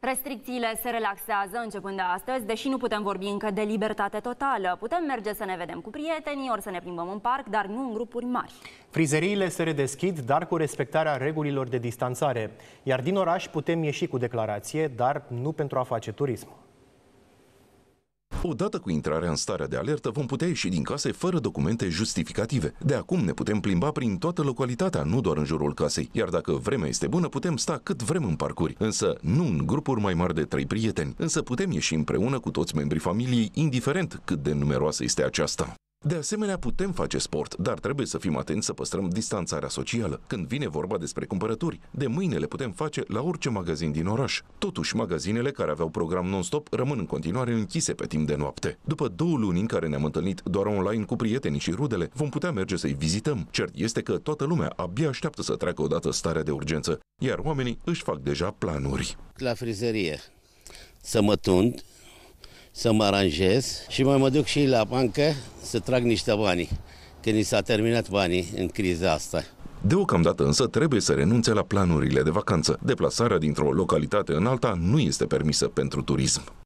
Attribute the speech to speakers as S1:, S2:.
S1: Restricțiile se relaxează începând de astăzi, deși nu putem vorbi încă de libertate totală. Putem merge să ne vedem cu prietenii, ori să ne plimbăm în parc, dar nu în grupuri mari.
S2: Frizeriile se redeschid, dar cu respectarea regulilor de distanțare. Iar din oraș putem ieși cu declarație, dar nu pentru a face turism.
S3: Odată cu intrarea în starea de alertă, vom putea ieși din case fără documente justificative. De acum ne putem plimba prin toată localitatea, nu doar în jurul casei. Iar dacă vremea este bună, putem sta cât vrem în parcuri, însă nu în grupuri mai mari de trei prieteni. Însă putem ieși împreună cu toți membrii familiei, indiferent cât de numeroasă este aceasta. De asemenea, putem face sport, dar trebuie să fim atenți să păstrăm distanțarea socială. Când vine vorba despre cumpărături, de mâine le putem face la orice magazin din oraș. Totuși, magazinele care aveau program non-stop rămân în continuare închise pe timp de noapte. După două luni în care ne-am întâlnit doar online cu prietenii și rudele, vom putea merge să-i vizităm. Cert este că toată
S4: lumea abia așteaptă să treacă odată starea de urgență, iar oamenii își fac deja planuri. La frizerie, să mă tund, să mă aranjez și mai mă duc și la bancă să trag niște bani, că ni s-a terminat banii în criza asta. Deocamdată însă trebuie să renunțe la planurile de vacanță. Deplasarea dintr-o localitate
S3: în
S2: alta nu este permisă pentru turism.